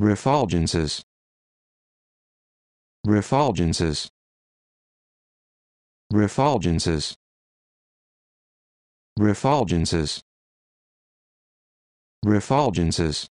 refulgences refulgences refulgences refulgences refulgences